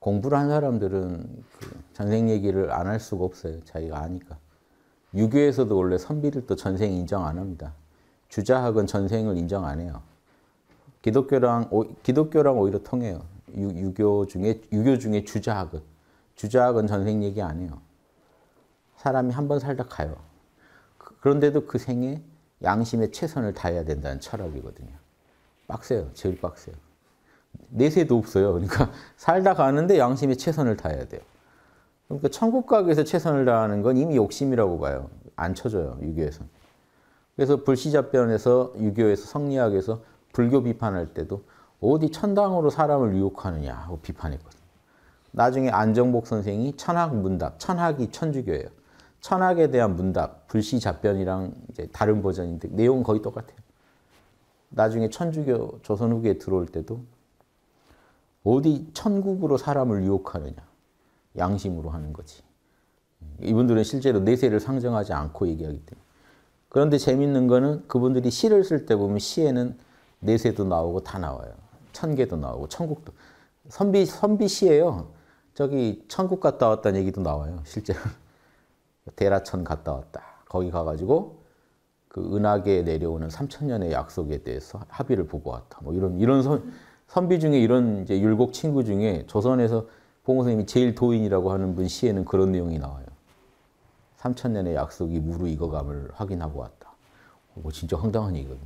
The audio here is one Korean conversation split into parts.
공부를 한 사람들은 그 전생 얘기를 안 할 수가 없어요. 자기가 아니까. 유교에서도 원래 선비를 또 전생 인정 안 합니다. 주자학은 전생을 인정 안 해요. 기독교랑 오, 기독교랑 오히려 통해요. 유, 교 중에 유교 중에 주자학은 주자학은 전생 얘기 안 해요. 사람이 한 번 살다 가요. 그, 그런데도 그 생에 양심에 최선을 다해야 된다는 철학이거든요. 빡세요. 제일 빡세요. 내세도 없어요. 그러니까 살다 가는데 양심에 최선을 다해야 돼요. 그러니까 천국 가기에서 최선을 다하는 건 이미 욕심이라고 봐요. 안 쳐져요. 유교에서. 그래서 불시자변에서 유교에서 성리학에서 불교 비판할 때도 어디 천당으로 사람을 유혹하느냐 고 비판했거든요. 나중에 안정복 선생이 천학 문답, 천학이 천주교예요. 천학에 대한 문답, 불시잡변이랑 이제 다른 버전인데 내용은 거의 똑같아요. 나중에 천주교 조선 후기에 들어올 때도 어디 천국으로 사람을 유혹하느냐. 양심으로 하는 거지. 이분들은 실제로 내세를 상정하지 않고 얘기하기 때문에. 그런데 재밌는 거는 그분들이 시를 쓸 때 보면 시에는 내세도 나오고 다 나와요. 천개도 나오고 천국도. 선비, 선비 시예요. 저기 천국 갔다 왔다는 얘기도 나와요. 실제로. 대라천 갔다 왔다. 거기 가가지고 그 은하계에 내려오는 3천년의 약속에 대해서 합의를 보고 왔다. 뭐 이런, 이런 선, 선비 중에 이런 이제 율곡 친구 중에 조선에서 봉호 선생님이 제일 도인이라고 하는 분 시에는 그런 내용이 나와요. 3천년의 약속이 무르익어감을 확인하고 왔다. 뭐 진짜 황당한 얘기거든요.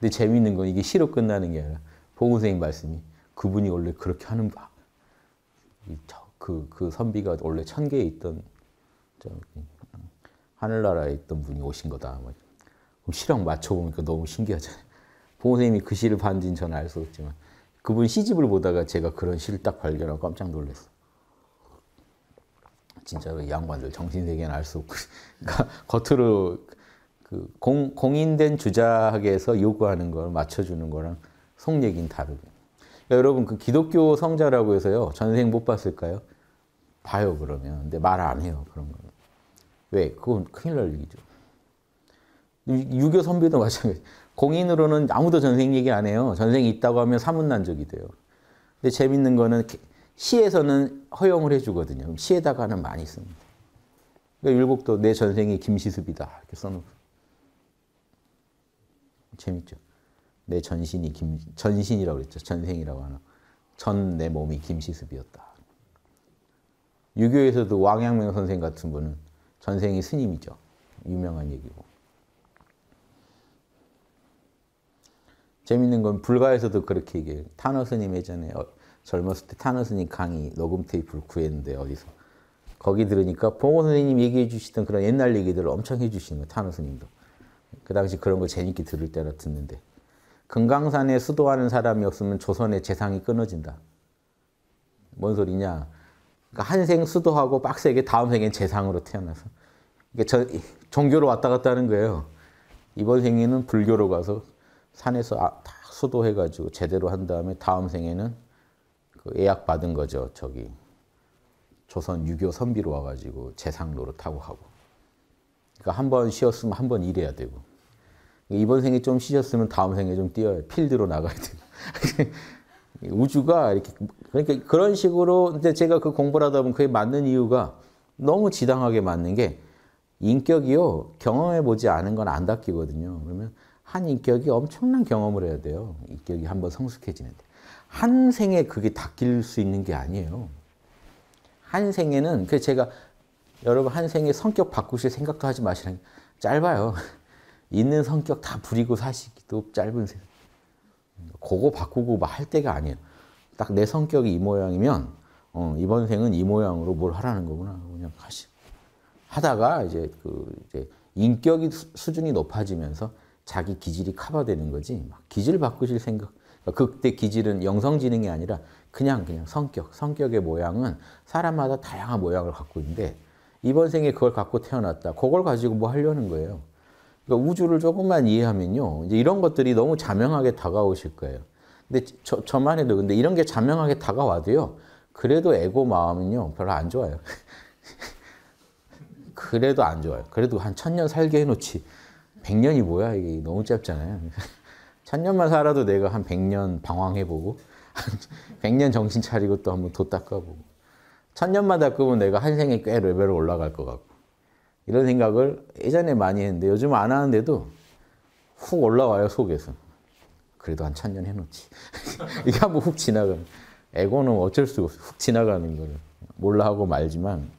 근데 재미있는 건 이게 시로 끝나는 게 아니라 봉호 선생님 말씀이 그분이 원래 그렇게 하는가. 그, 그 선비가 원래 천계에 있던 하늘나라에 있던 분이 오신 거다. 뭐 그럼 시랑 맞춰보니까 너무 신기하잖아요. 봉호 선생님이 그 시를 반지는 저는 알 수 없지만 그분 시집을 보다가 제가 그런 시를 딱 발견하고 깜짝 놀랐어요. 진짜로 양반들 정신세계는 알 수 없고 그러니까 겉으로 그 공, 공인된 주작에서 요구하는 걸 맞춰주는 거랑 속 얘기는 다르고 그러니까 여러분 그 기독교 성자라고 해서요 전생 못 봤을까요? 봐요 그러면 근데 말 안 해요 그런 거 왜? 그건 큰일 날 일이죠 유교 선비도 마찬가지 공인으로는 아무도 전생 얘기 안 해요. 전생 있다고 하면 사문난적이 돼요. 근데 재밌는 거는 시에서는 허용을 해주거든요. 시에다가는 많이 씁니다. 그러니까 율곡도 내 전생이 김시습이다 이렇게 써놓고 재밌죠. 내 전신이 김 전신이라고 그랬죠. 전생이라고 하나. 전 내 몸이 김시습이었다. 유교에서도 왕양명 선생 같은 분은 전생이 스님이죠. 유명한 얘기고. 재밌는 건 불가에서도 그렇게 얘기해요. 타너 스님 예전에 어, 젊었을 때 타너 스님 강의 녹음 테이프를 구했는데 어디서 거기 들으니까 봉호 선생님 얘기해 주시던 그런 옛날 얘기들을 엄청 해 주시는 거예요. 타노 스님도. 그 당시 그런 거 재밌게 들을 때라 듣는데 금강산에 수도하는 사람이 없으면 조선의 재상이 끊어진다. 뭔 소리냐? 그러니까 한생 수도하고 빡세게 다음 생엔 재상으로 태어나서 이게 저, 종교로 왔다 갔다 하는 거예요. 이번 생에는 불교로 가서 산에서 아, 다 수도해가지고 제대로 한 다음에 다음 생에는 그 예약 받은 거죠. 저기 조선 유교 선비로 와가지고 재상로로 타고 가고. 그러니까 한 번 쉬었으면 한 번 일해야 되고. 이번 생에 좀 쉬셨으면 다음 생에 좀 뛰어야 필드로 나가야 되고. 우주가 이렇게 그러니까 그런 식으로 근데 제가 그 공부를 하다 보면 그게 맞는 이유가 너무 지당하게 맞는 게 인격이요 경험해 보지 않은 건 안 닦이거든요. 그러면 한 인격이 엄청난 경험을 해야 돼요. 인격이 한번 성숙해지는데. 한 생에 그게 닦일 수 있는 게 아니에요. 한 생에는, 그 제가 여러분 한 생에 성격 바꾸실 생각도 하지 마시라. 짧아요. 있는 성격 다 부리고 사시기도 짧은 생 그거 바꾸고 막 할 때가 아니에요. 딱 내 성격이 이 모양이면 어, 이번 생은 이 모양으로 뭘 하라는 거구나. 그냥 하시. 하다가 이제 그 이제 인격이 수준이 높아지면서 자기 기질이 커버되는 거지 막 기질 바꾸실 생각 그때 그러니까 기질은 영성지능이 아니라 그냥 그냥 성격, 성격의 모양은 사람마다 다양한 모양을 갖고 있는데 이번 생에 그걸 갖고 태어났다. 그걸 가지고 뭐 하려는 거예요. 그러니까 우주를 조금만 이해하면요. 이제 이런 것들이 너무 자명하게 다가오실 거예요. 근데 저, 저만 해도 근데 이런 게 자명하게 다가와도요. 그래도 에고 마음은요. 별로 안 좋아요. 그래도 안 좋아요. 그래도 한 천년 살게 해놓지. 100년이 뭐야? 이게 너무 짧잖아요. 천년만 살아도 내가 한 100년 방황해보고, 100년 정신 차리고 또 한번 도 닦아보고, 천년만 닦으면 내가 한 생에 꽤 레벨 올라갈 것 같고, 이런 생각을 예전에 많이 했는데 요즘 안 하는데도 훅 올라와요, 속에서. 그래도 한 천년 해놓지. 이게 한 번 훅 지나가는. 에고는 어쩔 수 없어. 훅 지나가는 거 몰라 하고 말지만,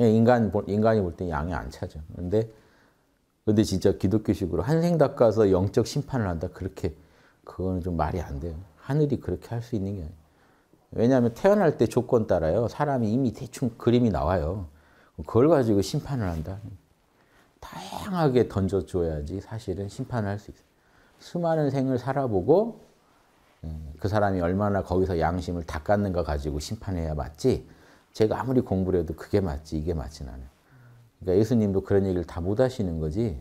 예, 인간, 인간이 볼 때 양이 안 차죠. 근데 근데 진짜 기독교식으로 한 생 닦아서 영적 심판을 한다 그렇게 그거는 좀 말이 안 돼요. 하늘이 그렇게 할 수 있는 게 아니에요. 왜냐하면 태어날 때 조건 따라요. 사람이 이미 대충 그림이 나와요. 그걸 가지고 심판을 한다. 다양하게 던져줘야지 사실은 심판을 할 수 있어요. 수많은 생을 살아보고 예, 그 사람이 얼마나 거기서 양심을 닦았는가 가지고 심판해야 맞지 제가 아무리 공부를 해도 그게 맞지 이게 맞지는 않아요. 그러니까 예수님도 그런 얘기를 다 못 하시는 거지.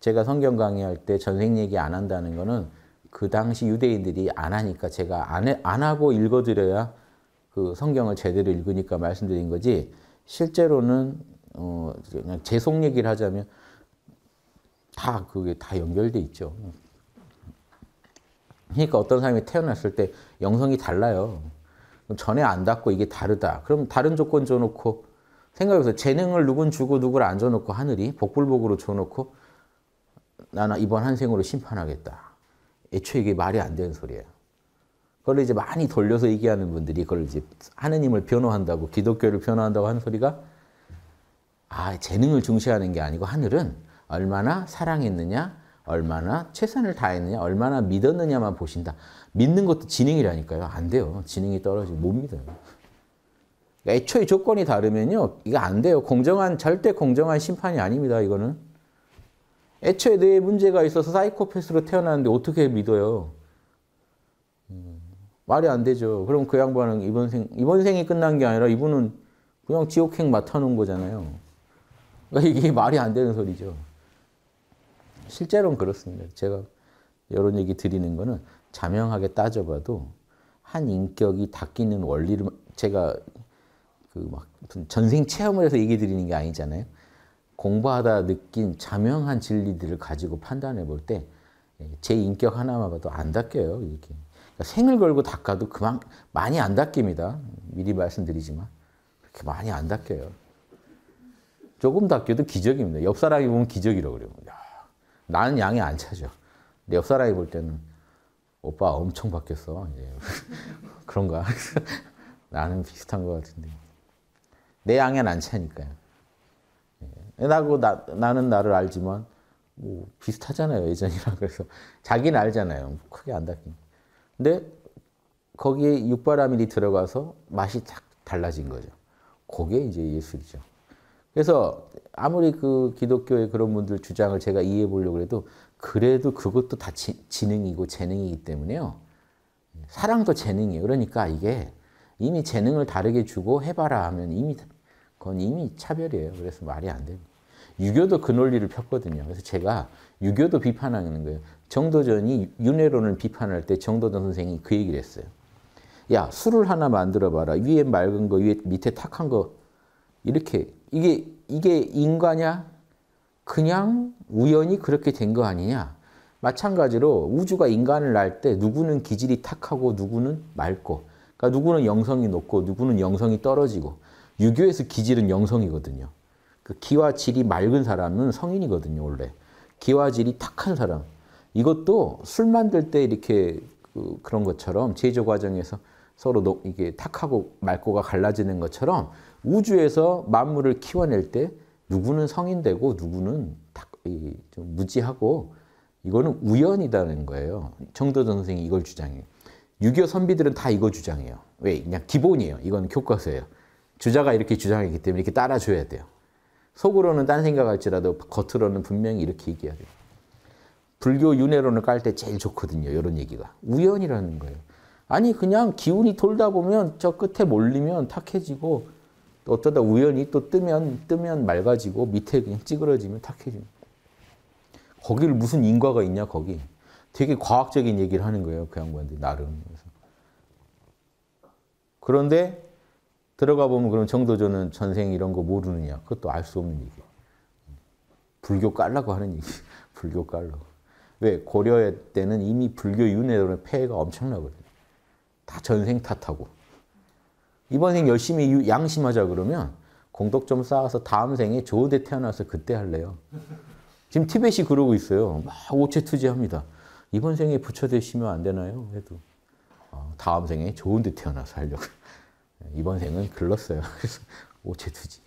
제가 성경 강의할 때 전생 얘기 안 한다는 거는 그 당시 유대인들이 안 하니까 제가 안, 해, 안 하고 읽어드려야 그 성경을 제대로 읽으니까 말씀드린 거지 실제로는 어, 그냥 제속 얘기를 하자면 다 그게 다 연결돼 있죠. 그러니까 어떤 사람이 태어났을 때 영성이 달라요. 전에 안 닿고 이게 다르다. 그럼 다른 조건 줘놓고 생각해보세요. 재능을 누군 주고 누구를 앉아놓고 하늘이 복불복으로 줘놓고 나는 이번 한 생으로 심판하겠다. 애초에 이게 말이 안 되는 소리예요. 그걸 이제 많이 돌려서 얘기하는 분들이 그걸 이제 하느님을 변호한다고 기독교를 변호한다고 하는 소리가 아 재능을 중시하는 게 아니고 하늘은 얼마나 사랑했느냐, 얼마나 최선을 다했느냐, 얼마나 믿었느냐만 보신다. 믿는 것도 지능이라니까요. 안 돼요. 지능이 떨어지못 믿어요. 애초에 조건이 다르면요. 이거 안 돼요. 공정한, 절대 공정한 심판이 아닙니다. 이거는. 애초에 뇌에 문제가 있어서 사이코패스로 태어났는데 어떻게 믿어요? 음, 말이 안 되죠. 그럼 그 양반은 이번 생, 이번 생이 끝난 게 아니라 이분은 그냥 지옥행 맡아놓은 거잖아요. 그러니까 이게 말이 안 되는 소리죠. 실제로는 그렇습니다. 제가 이런 얘기 드리는 거는 자명하게 따져봐도 한 인격이 닦이는 원리를 제가 그막 전생 체험을 해서 얘기 드리는 게 아니잖아요. 공부하다 느낀 자명한 진리들을 가지고 판단해 볼 때제 예, 인격 하나만 봐도 안 닦여요. 이렇게 그러니까 생을 걸고 닦아도 그만 많이 안 닦입니다. 미리 말씀드리지만 그렇게 많이 안 닦여요. 조금 닦여도 기적입니다. 옆 사람이 보면 기적이라고 그래요. 야, 나는 양이 안 차죠. 근데 옆 사람이 볼 때는 오빠 엄청 바뀌었어. 그런가? 나는 비슷한 것 같은데. 내 양엔 안 차니까요. 예. 나고 나, 나는 나를 알지만 뭐 비슷하잖아요 예전이랑 그래서 자기는 알잖아요 뭐 크게 안 닦인 근데 거기에 육바라밀이 들어가서 맛이 딱 달라진 거죠 그게 이제 예술이죠 그래서 아무리 그 기독교의 그런 분들 주장을 제가 이해해 보려고 해도 그래도 그것도 다 지, 지능이고 재능이기 때문에요 사랑도 재능이에요 그러니까 이게 이미 재능을 다르게 주고 해봐라 하면 이미 그건 이미 차별이에요. 그래서 말이 안 됩니다. 유교도 그 논리를 폈거든요. 그래서 제가 유교도 비판하는 거예요. 정도전이 윤회론을 비판할 때 정도전 선생이 그 얘기를 했어요. 야, 술을 하나 만들어 봐라. 위에 맑은 거, 위에 밑에 탁한 거. 이렇게 이게 이게 인과냐? 그냥 우연히 그렇게 된 거 아니냐? 마찬가지로 우주가 인간을 낳을 때 누구는 기질이 탁하고 누구는 맑고 그러니까 누구는 영성이 높고 누구는 영성이 떨어지고 유교에서 기질은 영성이거든요. 그 기와 질이 맑은 사람은 성인이거든요, 원래. 기와 질이 탁한 사람. 이것도 술 만들 때 이렇게 그, 런 것처럼 제조 과정에서 서로 노, 이게 탁하고 맑고가 갈라지는 것처럼 우주에서 만물을 키워낼 때 누구는 성인되고 누구는 탁, 이, 좀 무지하고 이거는 우연이라는 거예요. 정도 선생이 이걸 주장해요. 유교 선비들은 다 이거 주장해요. 왜? 그냥 기본이에요. 이건 교과서예요. 주자가 이렇게 주장했기 때문에 이렇게 따라줘야 돼요. 속으로는 딴 생각할지라도 겉으로는 분명히 이렇게 얘기해야 돼요. 불교 윤회론을 깔 때 제일 좋거든요. 이런 얘기가. 우연이라는 거예요. 아니 그냥 기운이 돌다 보면 저 끝에 몰리면 탁해지고 어쩌다 우연히 또 뜨면 뜨면 맑아지고 밑에 그냥 찌그러지면 탁해지고 거기를 무슨 인과가 있냐 거기 되게 과학적인 얘기를 하는 거예요 그양반들 나름 그래서. 그런데 들어가 보면 그럼 정도전은 전생 이런 거 모르느냐? 그것도 알 수 없는 얘기. 불교 깔라고 하는 얘기. 불교 깔라고. 왜? 고려 때는 이미 불교 윤회론의 폐해가 엄청나거든요. 다 전생 탓하고. 이번 생 열심히 양심하자 그러면 공덕 좀 쌓아서 다음 생에 좋은 태어나서 그때 할래요. 지금 티벳이 그러고 있어요. 막 오체 투지합니다. 이번 생에 부처 되시면 안 되나요? 해도. 어, 다음 생에 좋은 데 태어나서 하려고. 이번 생은 글렀어요. 그래서 오체투지.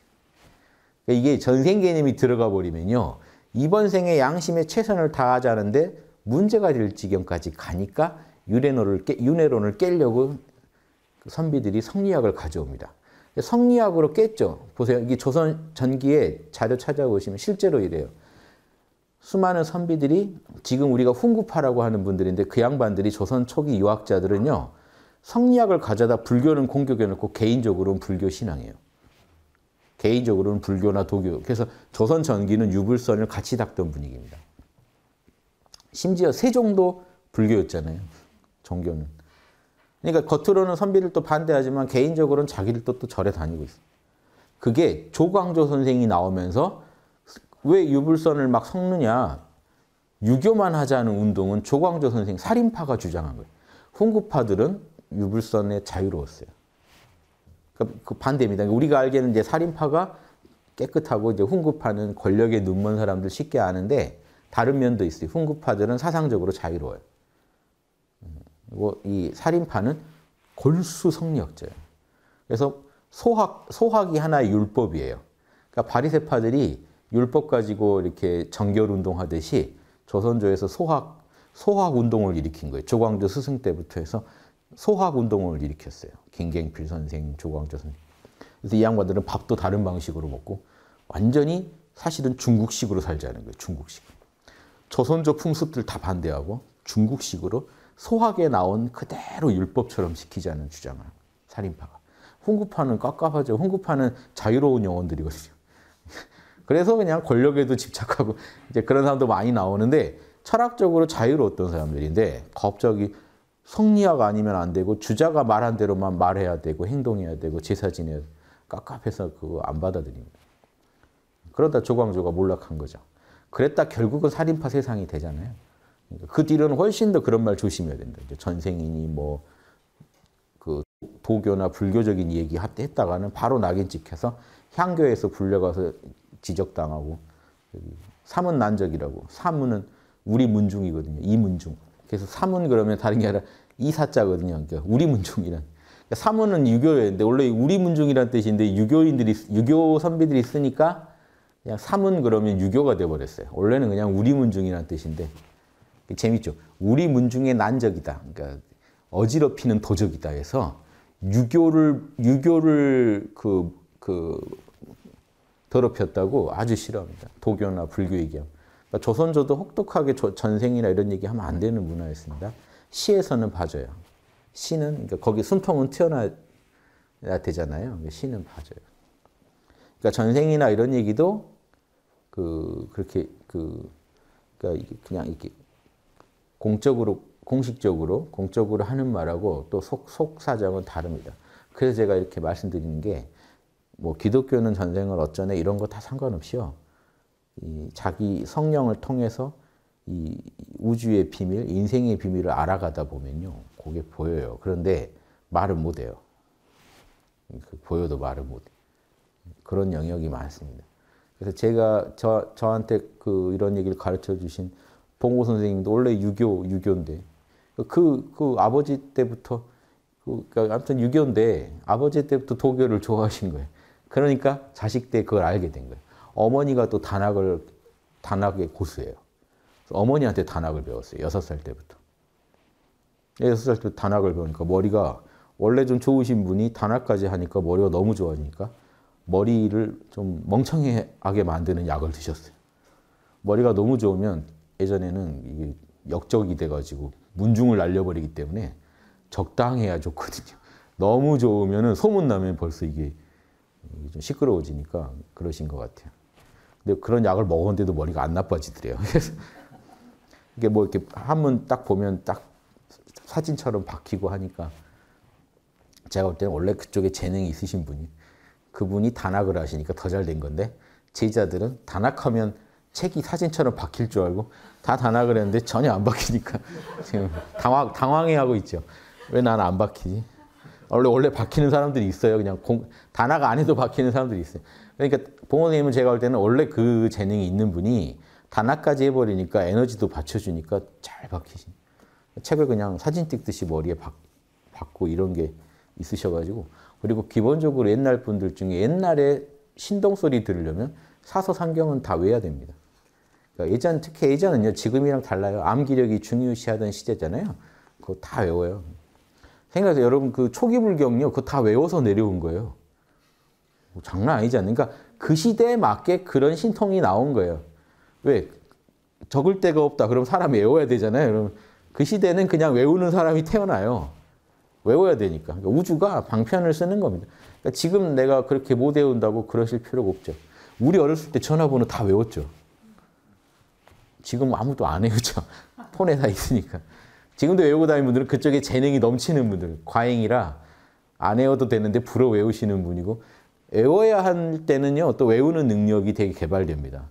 그러니까 이게 전생 개념이 들어가 버리면요. 이번 생에 양심에 최선을 다하자는데 문제가 될 지경까지 가니까 유래론을, 깨, 유래론을 깨려고 그 선비들이 성리학을 가져옵니다. 성리학으로 깼죠. 보세요. 이게 조선 전기에 자료 찾아보시면 실제로 이래요. 수많은 선비들이 지금 우리가 훈구파라고 하는 분들인데 그 양반들이 조선 초기 유학자들은요. 성리학을 가져다 불교는 공격해놓고 개인적으로는 불교 신앙이에요. 개인적으로는 불교나 도교. 그래서 조선 전기는 유불선을 같이 닦던 분위기입니다. 심지어 세종도 불교였잖아요. 종교는. 그러니까 겉으로는 선비를 또 반대하지만 개인적으로는 자기를 또, 절에 다니고 있어. 그게 조광조 선생이 나오면서 왜 유불선을 막 섞느냐. 유교만 하자는 운동은 조광조 선생 살인파가 주장한 거예요. 훈구파들은 유불선에 자유로웠어요. 그그 그러니까 반대입니다. 그러니까 우리가 알기에는 이제 살인파가 깨끗하고 이제 훈구파는 권력에 눈먼 사람들 쉽게 아는데 다른 면도 있어요. 훈구파들은 사상적으로 자유로워요. 음, 그리고 이 살인파는 골수 성리자예요 그래서 소학 소학이 하나의 율법이에요. 그러니까 바리새파들이 율법 가지고 이렇게 정결 운동하듯이 조선조에서 소학 소학 운동을 일으킨 거예요. 조광조 스승 때부터 해서 소학 운동을 일으켰어요. 김갱필 선생, 조광조 선생. 그래서 이 양반들은 밥도 다른 방식으로 먹고 완전히 사실은 중국식으로 살자는 거예요. 중국식. 조선조 풍습들 다 반대하고 중국식으로 소학에 나온 그대로 율법처럼 지키자는 주장을 살인파가. 홍구파는 깝깝하죠. 홍구파는 자유로운 영혼들이거든요. 그래서 그냥 권력에도 집착하고 이제 그런 사람도 많이 나오는데 철학적으로 자유로웠던 사람들인데 갑자기 성리학 아니면 안 되고 주자가 말한 대로만 말해야 되고 행동해야 되고 제사 지내야 깝깝해서 그거 안 받아들입니다. 그러다 조광조가 몰락한 거죠. 그랬다 결국은 살인파 세상이 되잖아요. 그러니까 그 뒤로는 훨씬 더 그런 말 조심해야 된다. 전생이니 뭐그 도교나 불교적인 얘기 했다가는 바로 낙인 찍혀서 향교에서 불려가서 지적당하고 삼은 난적이라고 삼은 우리 문중이거든요. 이 문중. 그래서 삼은 그러면 다른 게 아니라 이사자거든요. 그러니까 우리 문종이란. 그러니까 사은 유교였는데 원래 우리 문종이란 뜻인데 유교인들이 유교 선비들이 쓰니까 그냥 사문 그러면 유교가 돼 버렸어요. 원래는 그냥 우리 문종이란 뜻인데 재밌죠. 우리 문중의 난적이다. 그러니까 어지럽히는 도적이다 해서 유교를 유교를 그그 그 더럽혔다고 아주 싫어합니다. 도교나 불교 얘기하면. 그러니까 조선조도 혹독하게 조, 전생이나 이런 얘기하면 안 되는 문화였습니다. 시에서는 봐줘요. 시는 그러니까 거기 숨통은 튀어나야 되잖아요. 그러니까 시는 봐줘요. 그러니까 전생이나 이런 얘기도 그 그렇게 그 그러니까 그냥 이렇게 공적으로 공식적으로 공적으로 하는 말하고 또속속 사정은 다릅니다. 그래서 제가 이렇게 말씀드리는 게 뭐 기독교는 전생을 어쩌네 이런 거 다 상관없이요. 자기 성령을 통해서 이 우주의 비밀, 인생의 비밀을 알아가다 보면요. 그게 보여요. 그런데 말을 그 못 해요. 보여도 말을 못해 그런 영역이 많습니다. 그래서 제가 저, 저한테 그 이런 얘기를 가르쳐 주신 봉고 선생님도 원래 유교, 유교인데 그, 그 아버지 때부터 그, 그러니까 아무튼 유교인데 아버지 때부터 도교를 좋아하신 거예요. 그러니까 자식 때 그걸 알게 된 거예요. 어머니가 또 단학을 단학의 고수예요. 어머니한테 단학을 배웠어요. 여섯 살 때부터. 네, 여섯 살 때 단학을 배우니까 머리가 원래 좀 좋으신 분이 단학까지 하니까 머리가 너무 좋아지니까 머리를 좀 멍청하게 만드는 약을 드셨어요. 머리가 너무 좋으면 예전에는 이게 역적이 돼가지고 문중을 날려버리기 때문에 적당해야 좋거든요. 너무 좋으면 소문나면 벌써 이게 좀 시끄러워지니까 그러신 것 같아요. 근데 그런 약을 먹었는데도 머리가 안 나빠지더래요. 그래서 이게 뭐 이렇게 한문 딱 보면 딱 사진처럼 박히고 하니까 제가 볼 때는 원래 그쪽에 재능이 있으신 분이 그분이 단학을 하시니까 더 잘 된 건데 제자들은 단학하면 책이 사진처럼 박힐 줄 알고 다 단학을 했는데 전혀 안 박히니까 지금 당황, 당황해하고 있죠. 왜 난안 박히지? 원래 원래 박히는 사람들이 있어요. 그냥 공, 단학 안 해도 박히는 사람들이 있어요. 그러니까 부모님은 제가 볼 때는 원래 그 재능이 있는 분이 단합까지 해버리니까 에너지도 받쳐주니까 잘 박히신. 책을 그냥 사진 찍듯이 머리에 박, 박고 이런 게 있으셔가지고 그리고 기본적으로 옛날 분들 중에 옛날에 신동 소리 들으려면 사서 상경은 다 외워야 됩니다. 그러니까 예전 특히 예전은요 지금이랑 달라요 암기력이 중요시하던 시대잖아요. 그거 다 외워요. 생각해서 여러분 그 초기 불경요 그거 다 외워서 내려온 거예요. 뭐 장난 아니지 않습니 그러니까 그 시대에 맞게 그런 신통이 나온 거예요. 왜? 적을 데가 없다. 그럼 사람이 외워야 되잖아요. 그럼 그 시대는 그냥 외우는 사람이 태어나요. 외워야 되니까. 그러니까 우주가 방편을 쓰는 겁니다. 그러니까 지금 내가 그렇게 못 외운다고 그러실 필요가 없죠. 우리 어렸을 때 전화번호 다 외웠죠. 지금 아무도 안 외우죠. 폰에 다 있으니까. 지금도 외우고 다니는 분들은 그쪽에 재능이 넘치는 분들, 과잉이라 안 외워도 되는데 불어 외우시는 분이고 외워야 할 때는요, 또 외우는 능력이 되게 개발됩니다.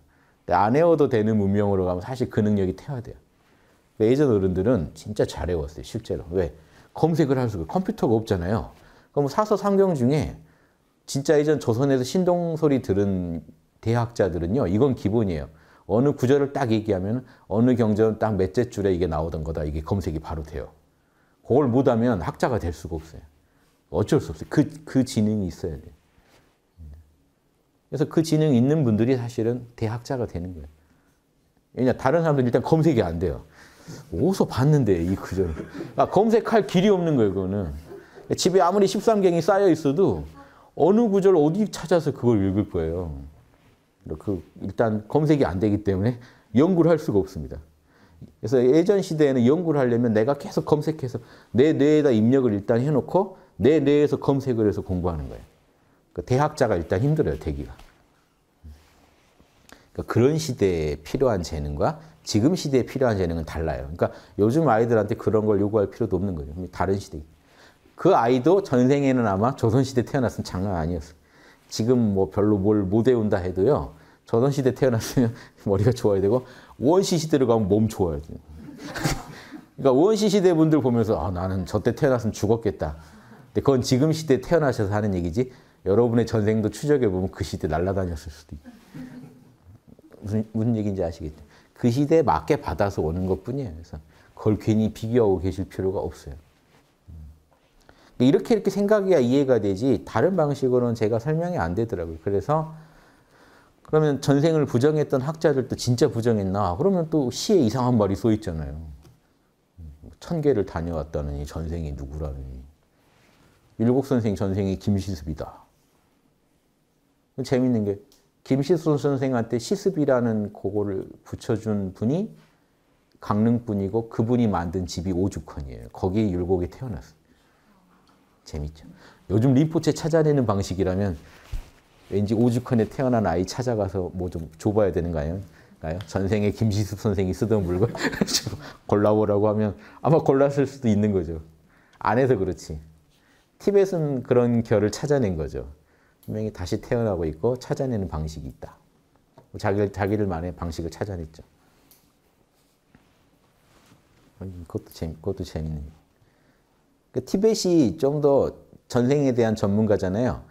안 외워도 되는 문명으로 가면 사실 그 능력이 퇴화돼요. 예전 어른들은 진짜 잘 외웠어요, 실제로. 왜? 검색을 할 수가, 컴퓨터가 없잖아요. 그럼 사서 상경 중에 진짜 예전 조선에서 신동소리 들은 대학자들은요, 이건 기본이에요. 어느 구절을 딱 얘기하면 어느 경전 딱 몇째 줄에 이게 나오던 거다, 이게 검색이 바로 돼요. 그걸 못하면 학자가 될 수가 없어요. 어쩔 수 없어요. 그, 그 지능이 있어야 돼요. 그래서 그 지능 있는 분들이 사실은 대학자가 되는 거예요. 왜냐 다른 사람들 일단 검색이 안 돼요. 어디서 봤는데 이 그전. 아, 검색할 길이 없는 거예요, 그거는. 집에 아무리 13경이 쌓여 있어도 어느 구절 어디 찾아서 그걸 읽을 거예요. 그 일단 검색이 안 되기 때문에 연구를 할 수가 없습니다. 그래서 예전 시대에는 연구를 하려면 내가 계속 검색해서 내 뇌에다 입력을 일단 해놓고 내 뇌에서 검색을 해서 공부하는 거예요. 그 대학자가 일단 힘들어요, 대기가 그러니까 그런 시대에 필요한 재능과 지금 시대에 필요한 재능은 달라요. 그러니까 요즘 아이들한테 그런 걸 요구할 필요도 없는 거죠. 다른 시대. 그 아이도 전생에는 아마 조선시대 태어났으면 장난 아니었어요. 지금 뭐 별로 뭘 못 외운다 해도요. 조선시대 태어났으면 머리가 좋아야 되고 원시 시대로 가면 몸 좋아야 돼요. 그러니까 원시 시대 분들 보면서 아, 나는 저때 태어났으면 죽었겠다. 근데 그건 지금 시대에 태어나셔서 하는 얘기지 여러분의 전생도 추적해보면 그 시대 날라다녔을 수도 있고. 무슨, 무슨 얘기인지 아시겠죠? 그 시대에 맞게 받아서 오는 것 뿐이에요. 그래서 그걸 괜히 비교하고 계실 필요가 없어요. 그러니까 이렇게 이렇게 생각해야 이해가 되지 다른 방식으로는 제가 설명이 안 되더라고요. 그래서 그러면 전생을 부정했던 학자들도 진짜 부정했나? 그러면 또 시에 이상한 말이 써 있잖아요. 천 개를 다녀왔다느니 전생이 누구라느니. 일곡 선생 전생이 김시습이다. 재밌는 게 김시순 선생한테 시습이라는 고거를 붙여준 분이 강릉 분이고 그분이 만든 집이 오죽헌이에요. 거기 율곡에 태어났어요. 재밌죠. 요즘 림포체 찾아내는 방식이라면 왠지 오죽헌에 태어난 아이 찾아가서 뭐 좀 줘봐야 되는 거아요 전생에 김시습 선생이 쓰던 물건 골라보라고 하면 아마 골랐을 수도 있는 거죠. 안 해서 그렇지. 티벳은 그런 결을 찾아낸 거죠. 분명히 다시 태어나고 있고 찾아내는 방식이 있다. 자기를, 자기들만의 방식을 찾아냈죠. 그것도, 재미, 그것도 재밌는. 그 티벳이 좀 더 전생에 대한 전문가잖아요.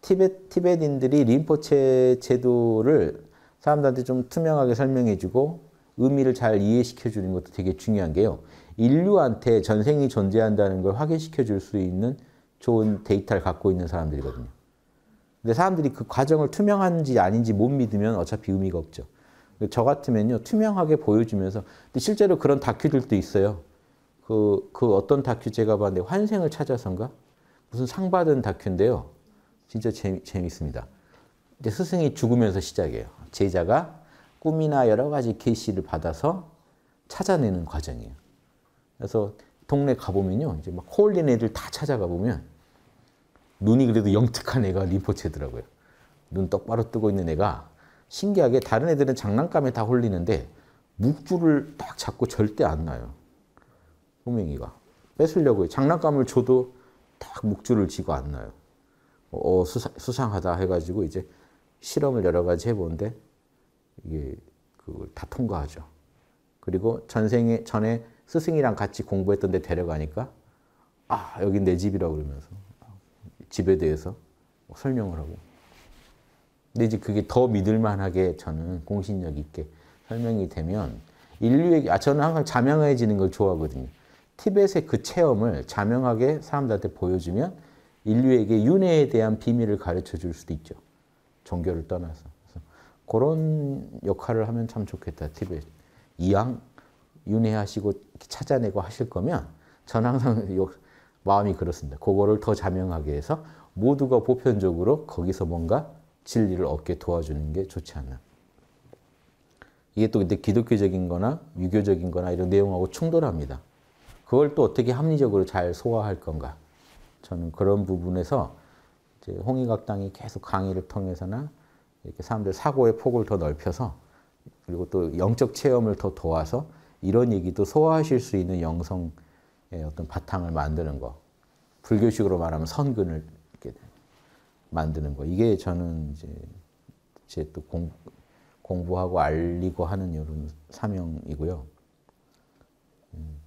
티벳, 티벳인들이 림포체 제도를 사람들한테 좀 투명하게 설명해주고 의미를 잘 이해시켜주는 것도 되게 중요한 게요. 인류한테 전생이 존재한다는 걸 확인시켜줄 수 있는 좋은 데이터를 갖고 있는 사람들이거든요. 근데 사람들이 그 과정을 투명한지 아닌지 못 믿으면 어차피 의미가 없죠. 저 같으면요, 투명하게 보여주면서, 근데 실제로 그런 다큐들도 있어요. 그, 그 어떤 다큐 제가 봤는데, 환생을 찾아선가? 무슨 상 받은 다큐인데요. 진짜 재미, 재밌습니다. 근데 스승이 죽으면서 시작해요. 제자가 꿈이나 여러 가지 계시를 받아서 찾아내는 과정이에요. 그래서 동네 가보면요, 이제 막코린 애들 다 찾아가 보면 눈이 그래도 영특한 애가 림포체더라고요. 눈 똑바로 뜨고 있는 애가 신기하게 다른 애들은 장난감에 다 홀리는데 묵줄을 딱 잡고 절대 안 나요. 호명이가. 뺏으려고 해요. 장난감을 줘도 딱 묵줄을 쥐고 안 나요. 뭐, 어, 수상, 하다 해가지고 이제 실험을 여러 가지 해보는데 이게 그걸 다 통과하죠. 그리고 전생에, 전에 스승이랑 같이 공부했던 데 데려가니까 아, 여긴 내 집이라고 그러면서 집에 대해서 뭐 설명을 하고. 근데 이제 그게 더 믿을만하게 저는 공신력 있게 설명이 되면 인류에게, 아, 저는 항상 자명해지는 걸 좋아하거든요. 티벳의 그 체험을 자명하게 사람들한테 보여주면 인류에게 윤회에 대한 비밀을 가르쳐 줄 수도 있죠. 종교를 떠나서. 그래서 그런 역할을 하면 참 좋겠다, 티벳. 이왕 윤회하시고 찾아내고 하실 거면 전 항상 마음이 그렇습니다. 그거를 더 자명하게 해서 모두가 보편적으로 거기서 뭔가 진리를 얻게 도와주는 게 좋지 않나. 이게 또 근데 기독교적인 거나 유교적인 거나 이런 내용하고 충돌합니다. 그걸 또 어떻게 합리적으로 잘 소화할 건가. 저는 그런 부분에서 홍익학당이 계속 강의를 통해서나 이렇게 사람들 사고의 폭을 더 넓혀서 그리고 또 영적 체험을 더 도와서 이런 얘기도 소화하실 수 있는 영성 예, 어떤 바탕을 만드는 거. 불교식으로 말하면 선근을 만드는 거. 이게 저는 이제 제또 공, 부하고 알리고 하는 이런 사명이고요. 음,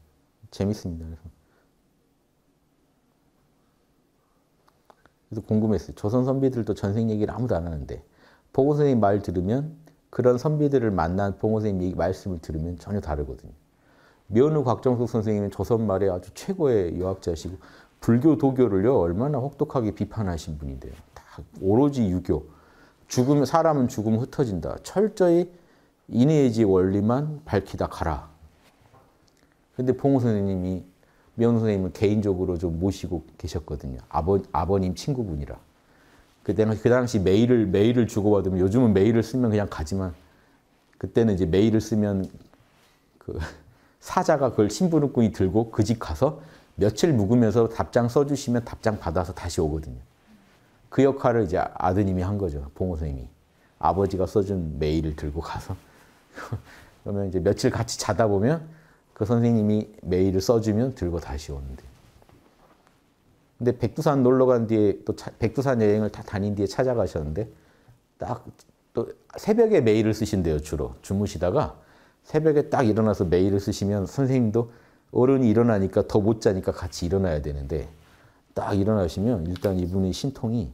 재밌습니다. 그래서. 그래서 궁금했어요. 조선 선비들도 전생 얘기를 아무도 안 하는데 보고 선생님 말 들으면 그런 선비들을 만난 보고 선생님 말씀을 들으면 전혀 다르거든요. 미현우 곽정숙 선생님은 조선말의 아주 최고의 유학자시고 불교 도교를요 얼마나 혹독하게 비판하신 분인데요. 다 오로지 유교. 죽음 사람은 죽음 흩어진다. 철저히 인해지 원리만 밝히다 가라. 근데 봉호 선생님이 미우 선생님을 개인적으로 좀 모시고 계셨거든요. 아버 아버님 친구분이라. 그때는 그 당시 메일을 메일을 주고받으면 요즘은 메일을 쓰면 그냥 가지만 그때는 이제 메일을 쓰면 그 사자가 그걸 심부름꾼이 들고 그 집 가서 며칠 묵으면서 답장 써주시면 답장 받아서 다시 오거든요. 그 역할을 이제 아드님이 한 거죠. 봉호 선생님이. 아버지가 써준 메일을 들고 가서. 그러면 이제 며칠 같이 자다 보면 그 선생님이 메일을 써주면 들고 다시 오는데. 근데 백두산 놀러 간 뒤에 또 차, 백두산 여행을 다 다닌 뒤에 찾아가셨는데 딱 또 새벽에 메일을 쓰신대요, 주로. 주무시다가 새벽에 딱 일어나서 메일을 쓰시면 선생님도 어른이 일어나니까 더 못 자니까 같이 일어나야 되는데 딱 일어나시면 일단 이분의 신통이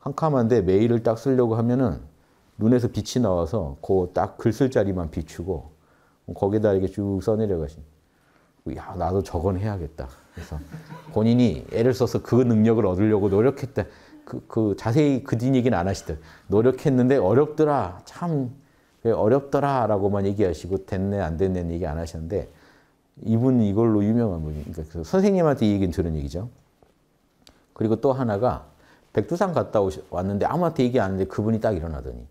캄캄한데 메일을 딱 쓰려고 하면은 눈에서 빛이 나와서 그 딱 글 쓸 자리만 비추고 거기다 이렇게 쭉 써내려 가신. 뭐, 야 나도 저건 해야겠다. 그래서 본인이 애를 써서 그 능력을 얻으려고 노력했다. 그, 그 자세히 그뒷 얘기는 안 하시더. 노력했는데 어렵더라. 참 어렵더라라고만 얘기하시고 됐네 안됐네 얘기 안 하셨는데 이분 이걸로 유명한 분이니까 그러니까 그러니 선생님한테 얘기는 들은 얘기죠. 그리고 또 하나가 백두산 갔다 오시, 왔는데 아무한테 얘기 안 했는데 그분이 딱 일어나더니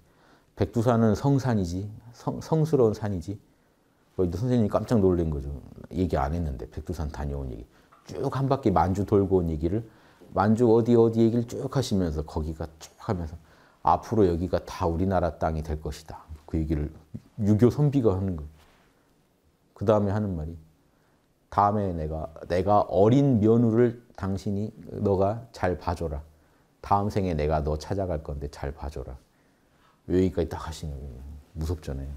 백두산은 성산이지 성, 성스러운 산이지 선생님이 깜짝 놀란 거죠. 얘기 안 했는데 백두산 다녀온 얘기 쭉 한 바퀴 만주 돌고 온 얘기를 만주 어디 어디 얘기를 쭉 하시면서 거기가 쭉 하면서 앞으로 여기가 다 우리나라 땅이 될 것이다. 그 얘기를 유교 선비가 하는 거. 그 다음에 하는 말이 다음에 내가 내가 어린 며느를 당신이 너가 잘 봐줘라. 다음 생에 내가 너 찾아갈 건데 잘 봐줘라. 여기까지 딱 하시는 거예요. 무섭잖아요.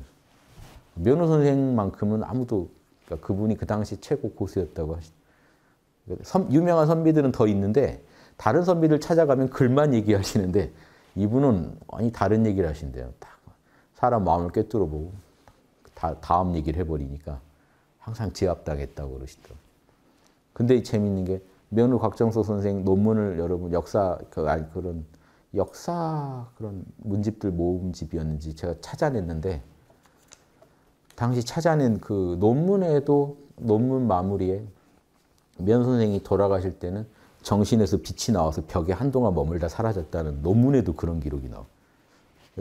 면허 선생만큼은 아무도 그러니까 그분이 그 당시 최고 고수였다고 하시. 유명한 선비들은 더 있는데 다른 선비들 찾아가면 글만 얘기하시는데 이분은 아니 다른 얘기를 하신대요. 딱 사람 마음을 꿰뚫어 보고 다, 다음 얘기를 해버리니까 항상 제압당했다고 그러시더라고요. 근데 재밌는 게 면우 곽정서 선생 논문을 여러분 역사 그 아니 그런 역사 그런 문집들 모음집이었는지 제가 찾아냈는데 당시 찾아낸 그 논문에도 논문 마무리에 면 선생이 돌아가실 때는 정신에서 빛이 나와서 벽에 한동안 머물다 사라졌다는 논문에도 그런 기록이 나옵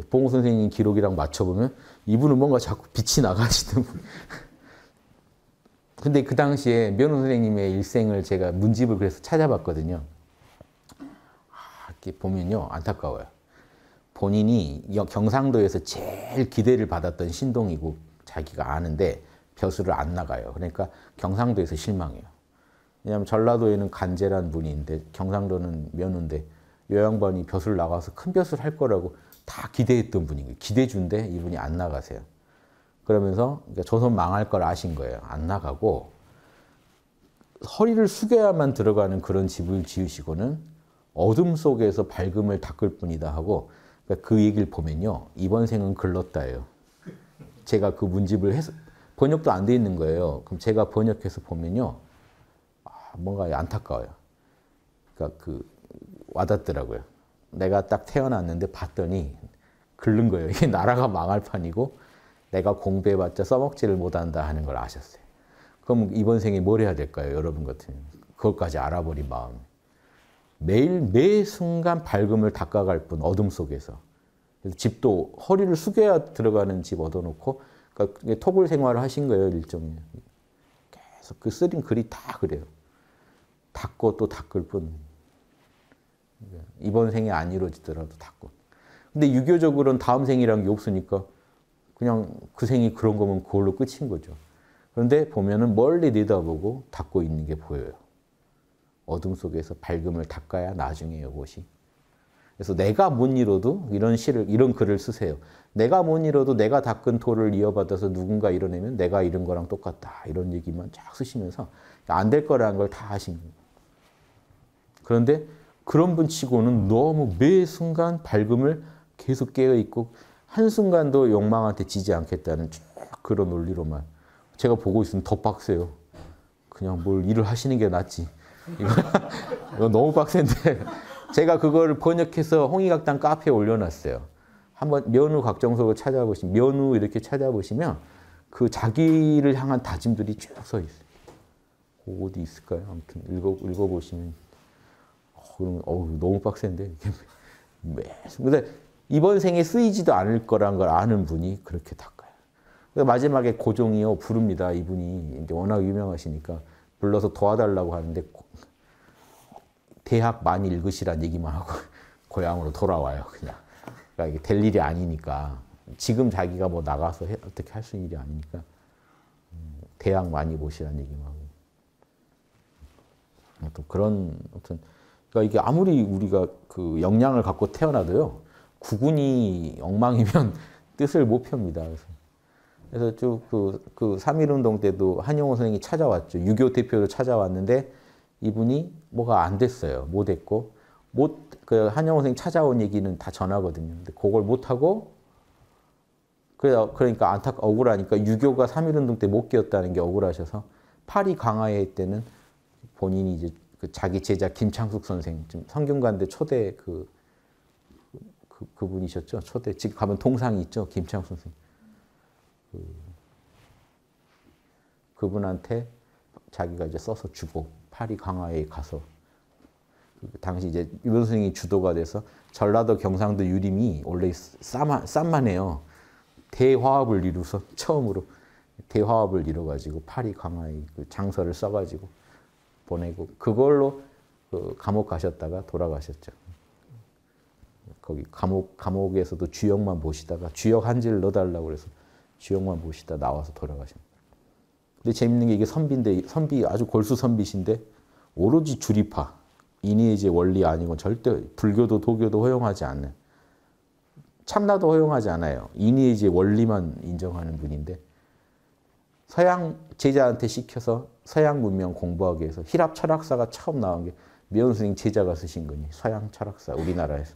봉호 선생님 기록이랑 맞춰보면 이분은 뭔가 자꾸 빛이 나가시는 분. 근데 그 당시에 면호 선생님의 일생을 제가 문집을 그래서 찾아봤거든요. 아, 이렇게 보면요. 안타까워요. 본인이 경상도에서 제일 기대를 받았던 신동이고 자기가 아는데 벼슬을 안 나가요. 그러니까 경상도에서 실망해요. 왜냐하면 전라도에는 간재란 분이 있는데 경상도는 면우인데 요양반이 벼슬 나가서 큰 벼슬 할 거라고 다 기대했던 분인 거예요. 기대주데 이분이 안 나가세요. 그러면서 그러니까 조선 망할 걸 아신 거예요. 안 나가고 허리를 숙여야만 들어가는 그런 집을 지으시고는 어둠 속에서 밝음을 닦을 뿐이다 하고 그러니까 그 얘기를 보면요. 이번 생은 글렀다예요. 제가 그 문집을 해서 번역도 안 돼 있는 거예요. 그럼 제가 번역해서 보면요. 아, 뭔가 안타까워요. 그러니까 그 와닿더라고요. 내가 딱 태어났는데 봤더니 글른 거예요. 이게 나라가 망할 판이고 내가 공부해봤자 써먹지를 못한다 하는 걸 아셨어요. 그럼 이번 생에 뭘 해야 될까요? 여러분 같은 그것까지 알아버린 마음. 매일 매 순간 밝음을 닦아갈 뿐 어둠 속에서. 집도 허리를 숙여야 들어가는 집 얻어놓고 그러니까 토굴 생활을 하신 거예요 일종의. 계속 그 쓰린 글이 다 그래요. 닦고 또 닦을 뿐. 예. 이번 생이안 이루어지더라도 닦고. 근데 유교적으로는 다음 생이란 게 없으니까 그냥 그 생이 그런 거면 그걸로 끝인 거죠. 그런데 보면은 멀리 내다보고 닦고 있는 게 보여요. 어둠 속에서 밝음을 닦아야 나중에 이것이. 그래서 내가 못 이뤄도 이런 시를, 이런 글을 쓰세요. 내가 못 이뤄도 내가 닦은 토를 이어받아서 누군가 이뤄내면 내가 이런 거랑 똑같다. 이런 얘기만 쫙 쓰시면서 안 될 거라는 걸 다 하신 거예요. 그런데 그런 분 치고는 너무 매 순간 밝음을 계속 깨어있고 한순간도 욕망한테 지지 않겠다는 쭉 그런 논리로만 제가 보고 있으면 더 빡세요. 그냥 뭘 일을 하시는 게 낫지. 이거, 이거 너무 빡센데 제가 그걸 번역해서 홍익학당 카페에 올려놨어요. 한번 면우 각정석을 찾아보시면 면우 이렇게 찾아보시면 그 자기를 향한 다짐들이 쭉서 있어요. 어디 있을까요? 아무튼 읽어 읽어보시면. 그러면 어우 너무 빡센데 근데 이번 생에 쓰이지도 않을 거란 걸 아는 분이 그렇게 닦아요. 마지막에 고종이요 부릅니다. 이분이 이제 워낙 유명하시니까 불러서 도와달라고 하는데 대학 많이 읽으시란 얘기만 하고 고향으로 돌아와요. 그냥 그러니까 이게 될 일이 아니니까 지금 자기가 뭐 나가서 해, 어떻게 할 수 있는 일이 아니니까 음, 대학 많이 보시란 얘기만 하고 또 그런 어떤 그러니까 이게 아무리 우리가 그 역량을 갖고 태어나도요. 구군이 엉망이면 뜻을 못 펴니다. 입 그래서, 그래서 쭉그 그 3.1운동 그 때도 한영호 선생이 찾아왔죠. 유교 대표로 찾아왔는데 이분이 뭐가 안 됐어요. 못 했고. 못, 그 한영호 선생이 찾아온 얘기는 다 전하거든요. 근데 그걸 못하고 그래서 그러니까 안타 억울하니까 유교가 3.1운동 때 못 끼었다는 게 억울하셔서 파리 강화회 때는 본인이 이제 그 자기 제자 김창숙 선생, 지금 성균관대 초대 그, 그, 그 분이셨죠 초대 지금 가면 동상이 있죠 김창숙 선생. 그, 그분한테 자기가 이제 써서 주고 파리 강화에 가서 그 당시 이제 유 선생이 주도가 돼서 전라도 경상도 유림이 원래 쌈만, 쌈만해요. 대화합을 이루서 처음으로 대화합을 이뤄가지고 파리 강화의 그 장서를 써가지고 보내고 그걸로 그 감옥 가셨다가 돌아가셨죠. 거기 감옥 감옥에서도 주역만 보시다가 주역 한질넣어달라 그래서 주역만 보시다 나와서 돌아가신. 근데 재밌는 게 이게 선비인데 선비 아주 골수 선비신데 오로지 주리파 이니에제 원리 아니고 절대 불교도 도교도 허용하지 않는 참나도 허용하지 않아요. 이니에제 원리만 인정하는 분인데 서양 제자한테 시켜서 서양 문명 공부하기 위해서 히랍 철학사가 처음 나온 게 미연 스님 제자가 쓰신 거니 서양 철학사 우리나라에서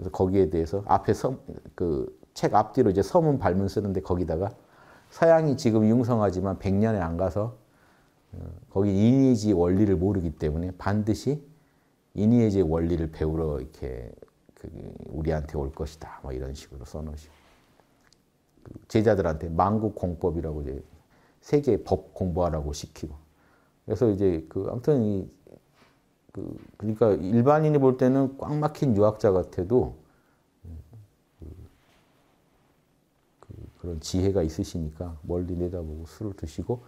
그래서 거기에 대해서 앞에 서 그 책 앞뒤로 이제 서문 발문 쓰는데 거기다가 서양이 지금 융성하지만 100년에 안 가서 어, 거기 이니지 원리를 모르기 때문에 반드시 이니지 원리를 배우러 이렇게 그 우리한테 올 것이다. 뭐 이런 식으로 써놓으시고 그 제자들한테 망국 공법이라고 이제 세계 법 공부하라고 시키고. 그래서 이제 그 아무튼 이, 그 그러니까 일반인이 볼 때는 꽉 막힌 유학자 같아도 그, 그 런 지혜가 있으시니까 멀리 내다보고 술을 드시고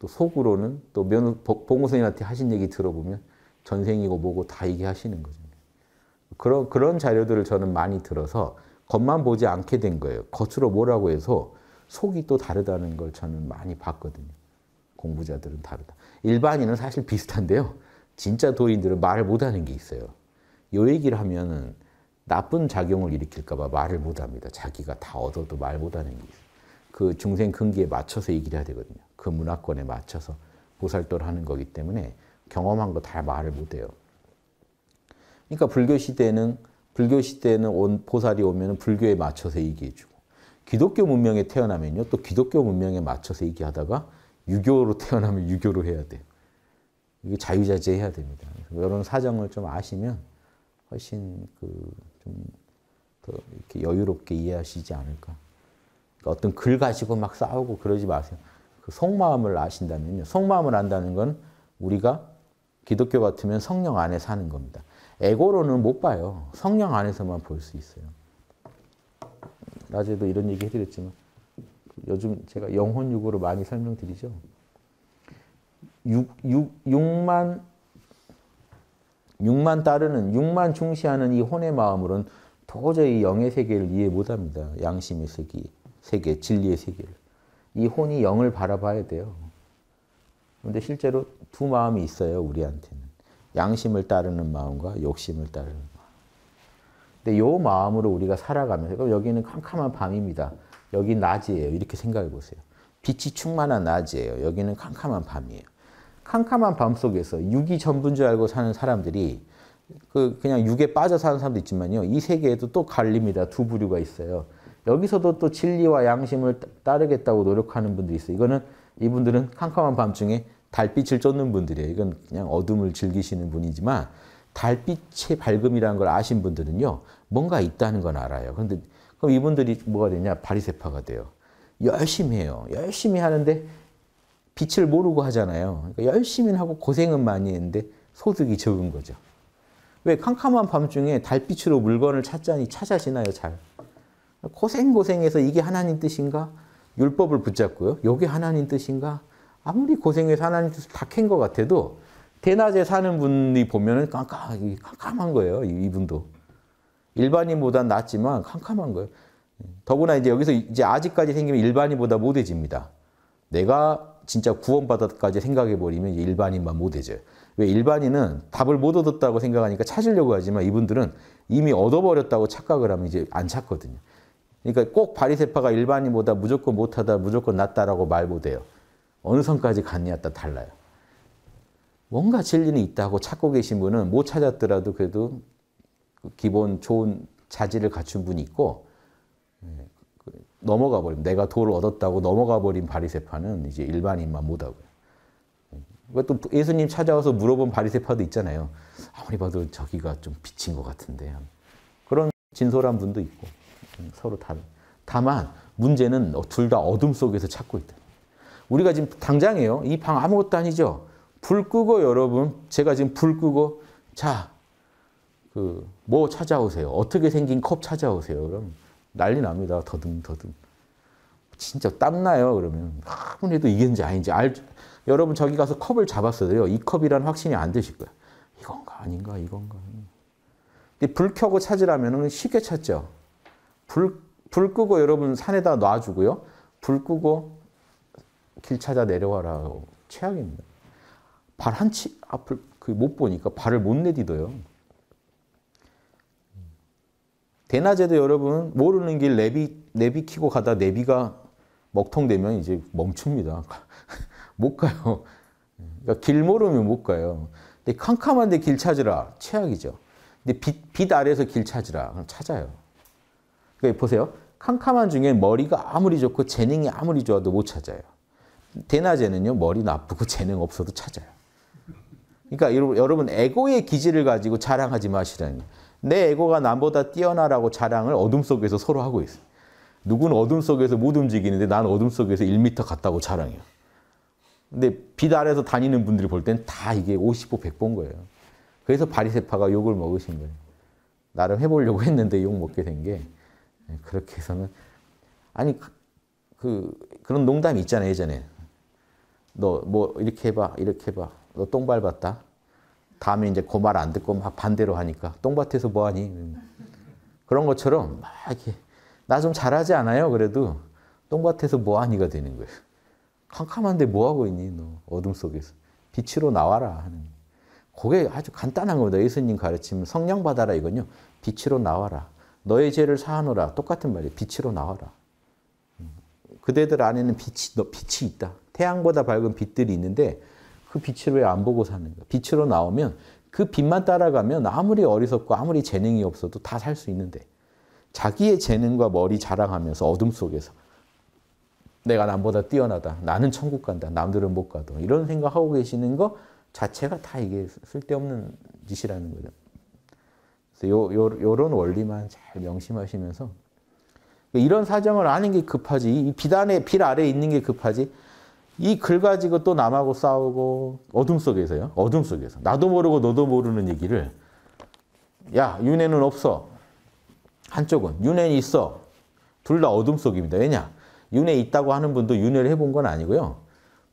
또 속으로는 또 면허 봉호생한테 하신 얘기 들어보면 전생이고 뭐고 다 얘기하시는 거죠. 그런 그런 자료들을 저는 많이 들어서 겉만 보지 않게 된 거예요. 겉으로 뭐라고 해서 속이 또 다르다는 걸 저는 많이 봤거든요. 공부자들은 다르다. 일반인은 사실 비슷한데요. 진짜 도인들은 말을 못하는 게 있어요. 요 얘기를 하면은 나쁜 작용을 일으킬까봐 말을 못합니다. 자기가 다 얻어도 말 못하는 게 있어요. 그 중생 근기에 맞춰서 얘기를 해야 되거든요. 그 문화권에 맞춰서 보살도를 하는 거기 때문에 경험한 거 다 말을 못해요. 그러니까 불교 시대는 불교 시대는 온 보살이 오면 불교에 맞춰서 얘기해주고 기독교 문명에 태어나면요. 또 기독교 문명에 맞춰서 얘기하다가 유교로 태어나면 유교로 해야 돼. 이게 자유자재해야 됩니다. 이런 사정을 좀 아시면 훨씬 그 좀 더 이렇게 여유롭게 이해하시지 않을까. 그러니까 어떤 글 가지고 막 싸우고 그러지 마세요. 그 속마음을 아신다면요. 속마음을 안다는 건 우리가 기독교 같으면 성령 안에 사는 겁니다. 에고로는 못 봐요. 성령 안에서만 볼 수 있어요. 낮에도 이런 얘기 해드렸지만 요즘 제가 영혼 육으로 많이 설명드리죠. 6, 6, 6만 6만 따르는 6만 중시하는 이 혼의 마음으로는 도저히 영의 세계를 이해 못합니다. 양심의 세계, 세계, 진리의 세계를. 이 혼이 영을 바라봐야 돼요. 그런데 실제로 두 마음이 있어요, 우리한테는. 양심을 따르는 마음과 욕심을 따르는 근데 요 마음으로 우리가 살아가면서 그럼 여기는 캄캄한 밤입니다. 여기 낮이에요. 이렇게 생각해 보세요. 빛이 충만한 낮이에요. 여기는 캄캄한 밤이에요. 캄캄한 밤 속에서 육이 전부인 줄 알고 사는 사람들이 그 그냥 육에 빠져 사는 사람도 있지만요. 이 세계에도 또 갈립니다. 두 부류가 있어요. 여기서도 또 진리와 양심을 따르겠다고 노력하는 분들이 있어요. 이거는 이분들은 캄캄한 밤중에 달빛을 쫓는 분들이에요. 이건 그냥 어둠을 즐기시는 분이지만 달빛의 밝음이라는 걸 아신 분들은요, 뭔가 있다는 건 알아요. 그런데 그럼 이분들이 뭐가 되냐? 바리세파가 돼요. 열심히 해요. 열심히 하는데 빛을 모르고 하잖아요. 그러니까 열심히 하고 고생은 많이 했는데 소득이 적은 거죠. 왜 캄캄한 밤중에 달빛으로 물건을 찾자니 찾아지나요, 잘? 고생고생해서 이게 하나님 뜻인가? 율법을 붙잡고요. 이게 하나님 뜻인가? 아무리 고생해서 하나님 뜻을 다 캔 것 같아도 대낮에 사는 분이 보면은 깜깜, 깜깜한 거예요. 이분도. 일반인보다 낫지만 캄캄한 거예요. 더구나 이제 여기서 이제 아직까지 생기면 일반인보다 못해집니다. 내가 진짜 구원받았까지 생각해버리면 일반인만 못해져요. 왜 일반인은 답을 못 얻었다고 생각하니까 찾으려고 하지만 이분들은 이미 얻어버렸다고 착각을 하면 이제 안 찾거든요. 그러니까 꼭 바리세파가 일반인보다 무조건 못하다, 무조건 낫다라고 말 못해요. 어느 선까지 갔냐에 따라 달라요. 뭔가 진리는 있다고 찾고 계신 분은 못 찾았더라도 그래도 기본 좋은 자질을 갖춘 분이 있고 예, 그 넘어가 버린 내가 도를 얻었다고 넘어가 버린 바리새파는 이제 일반인만 못하고요. 예, 또 예수님 찾아와서 물어본 바리새파도 있잖아요. 아무리 봐도 저기가 좀 비친 것 같은데 그런 진솔한 분도 있고 예, 서로 다 다만 문제는 둘 다 어둠 속에서 찾고 있다. 우리가 지금 당장이에요. 이 방 아무것도 아니죠. 불 끄고 여러분, 제가 지금 불 끄고 자, 그 뭐 찾아오세요. 어떻게 생긴 컵 찾아오세요. 그럼 난리 납니다. 더듬더듬. 진짜 땀나요. 그러면 아무리 해도 이게인지 아닌지 알 여러분 저기 가서 컵을 잡았어도요. 이 컵이란 확신이 안 드실 거예 이건가 아닌가 이건가. 근데 불 켜고 찾으라면 쉽게 찾죠. 불, 불 끄고 여러분 산에다 놔주고요. 불 끄고 길 찾아 내려와라. 최악입니다. 발한치 앞을 그 못 보니까 발을 못 내딛어요. 대낮에도 여러분 모르는 길 내비 내비키고 가다 내비가 먹통되면 이제 멈춥니다. 못 가요. 그러니까 길 모르면 못 가요. 근데 캄캄한데 길 찾으라 최악이죠. 근데 빛, 빛아래서길 찾으라 그럼 찾아요. 그러니까 보세요. 캄캄한 중에 머리가 아무리 좋고 재능이 아무리 좋아도 못 찾아요. 대낮에는요 머리 나쁘고 재능 없어도 찾아요. 그러니까 여러분 에고의 기질을 가지고 자랑하지 마시라는 내 에고가 남보다 뛰어나라고 자랑을 어둠 속에서 서로 하고 있어 누군 어둠 속에서 못 움직이는데 난 어둠 속에서 1m 갔다고 자랑해요. 근데 빛 아래서 다니는 분들이 볼 땐 다 이게 50보 100본 거예요. 그래서 바리세파가 욕을 먹으신 거예요. 나름 해보려고 했는데 욕 먹게 된게 예, 그렇게 해서는 아니 그, 그 그런 농담이 있잖아요 예전에 너 뭐 이렇게 해봐 이렇게 해봐 너똥 밟았다. 다음에 이제 그 말 안 듣고 막 반대로 하니까 똥밭에서 뭐 하니? 그런 것처럼 막 이렇게 나 좀 잘하지 않아요. 그래도 똥밭에서 뭐 하니가 되는 거예요. 캄캄한데 뭐 하고 있니? 너 어둠 속에서 빛으로 나와라 하는. 그게 아주 간단한 겁니다. 예수님 가르침 성령 받아라 이건요. 빛으로 나와라. 너의 죄를 사하노라. 똑같은 말이에요. 빛으로 나와라. 음. 그대들 안에는 빛이 빛이 있다. 태양보다 밝은 빛들이 있는데 그 빛을 왜 안 보고 사는가? 빛으로 나오면 그 빛만 따라가면 아무리 어리석고 아무리 재능이 없어도 다 살 수 있는데 자기의 재능과 머리 자랑하면서 어둠 속에서 내가 남보다 뛰어나다. 나는 천국 간다. 남들은 못 가도. 이런 생각하고 계시는 거 자체가 다 이게 쓸데없는 짓이라는 거죠. 그래서 요, 요, 요런 원리만 잘 명심하시면서 그러니까 이런 사정을 아는 게 급하지. 비단의, 빌 아래에 있는 게 급하지. 이글 가지고 또 남하고 싸우고 어둠 속에서요. 어둠 속에서. 나도 모르고 너도 모르는 얘기를 야, 윤회는 없어. 한쪽은 윤회는 있어. 둘 다 어둠 속입니다. 왜냐? 윤회 있다고 하는 분도 윤회를 해본 건 아니고요.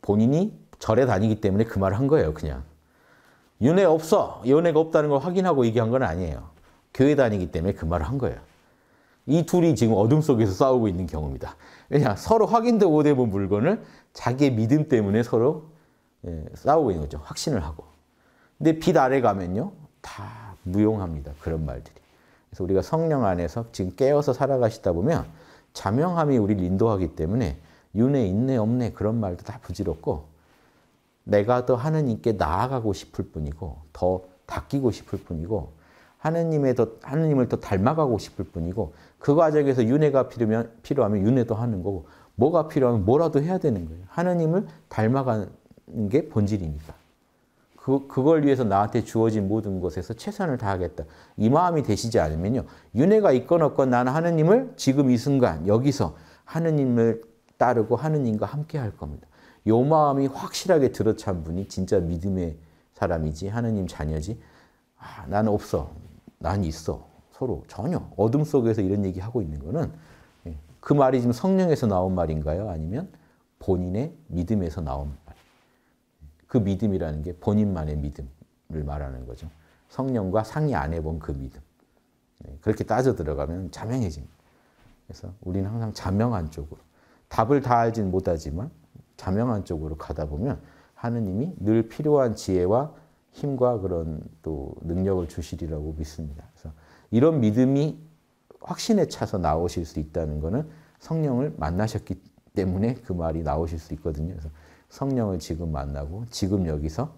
본인이 절에 다니기 때문에 그 말을 한 거예요, 그냥. 윤회 없어. 연애가 없다는 걸 확인하고 얘기한 건 아니에요. 교회 다니기 때문에 그 말을 한 거예요. 이 둘이 지금 어둠 속에서 싸우고 있는 경우입니다. 왜냐 서로 확인도 못해본 물건을 자기의 믿음 때문에 서로 예, 싸우고 있는 거죠. 확신을 하고. 근데 빛 아래 가면요. 다 무용합니다. 그런 말들이. 그래서 우리가 성령 안에서 지금 깨어서 살아가시다 보면 자명함이 우리를 인도하기 때문에 윤회, 인내, 없네 그런 말도 다 부질없고 내가 더 하느님께 나아가고 싶을 뿐이고 더 닦이고 싶을 뿐이고 하느님의 더 하느님을 더 닮아가고 싶을 뿐이고 그 과정에서 윤회가 필요면 필요하면 윤회도 하는 거고 뭐가 필요하면 뭐라도 해야 되는 거예요. 하느님을 닮아가는 게 본질이니까. 그, 그걸 위해서 나한테 주어진 모든 것에서 최선을 다하겠다. 이 마음이 되시지 않으면요. 윤회가 있건 없건 나는 하느님을 지금 이 순간 여기서 하느님을 따르고 하느님과 함께 할 겁니다. 요 마음이 확실하게 들어찬 분이 진짜 믿음의 사람이지 하느님 자녀지 아, 나 없어. 난 있어. 서로 전혀 어둠 속에서 이런 얘기 하고 있는 거는 예, 그 말이 지금 성령에서 나온 말인가요? 아니면 본인의 믿음에서 나온 말. 그 믿음이라는 게 본인만의 믿음을 말하는 거죠. 성령과 상의 안 해본 그 믿음. 예, 그렇게 따져 들어가면 자명해집 그래서 우리는 항상 자명한 쪽으로 답을 다 알진 못하지만 자명한 쪽으로 가다 보면 하느님이 늘 필요한 지혜와 힘과 그런 또 능력을 주시리라고 믿습니다. 그래서 이런 믿음이 확신에 차서 나오실 수 있다는 것은 성령을 만나셨기 때문에 그 말이 나오실 수 있거든요. 그래서 성령을 지금 만나고 지금 여기서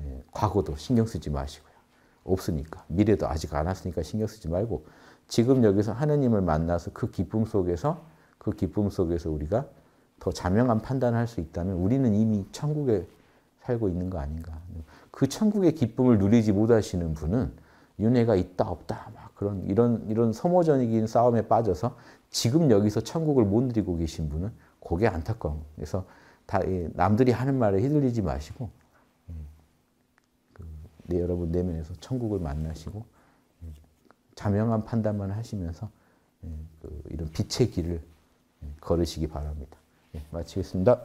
예, 과거도 신경 쓰지 마시고요. 없으니까 미래도 아직 안 왔으니까 신경 쓰지 말고 지금 여기서 하느님을 만나서 그 기쁨 속에서 그 기쁨 속에서 우리가 더 자명한 판단을 할 수 있다면 우리는 이미 천국에 살고 있는 거 아닌가. 그 천국의 기쁨을 누리지 못하시는 분은 윤회가 있다 없다 막 그런 이런 이런 소모전이긴 싸움에 빠져서 지금 여기서 천국을 못 누리고 계신 분은 그게 안타까운. 그래서 다 남들이 하는 말에 휘둘리지 마시고 네, 여러분 내면에서 천국을 만나시고 예, 자명한 판단만 하시면서 예, 그 이런 빛의 길을 걸으시기 바랍니다. 마치겠습니다.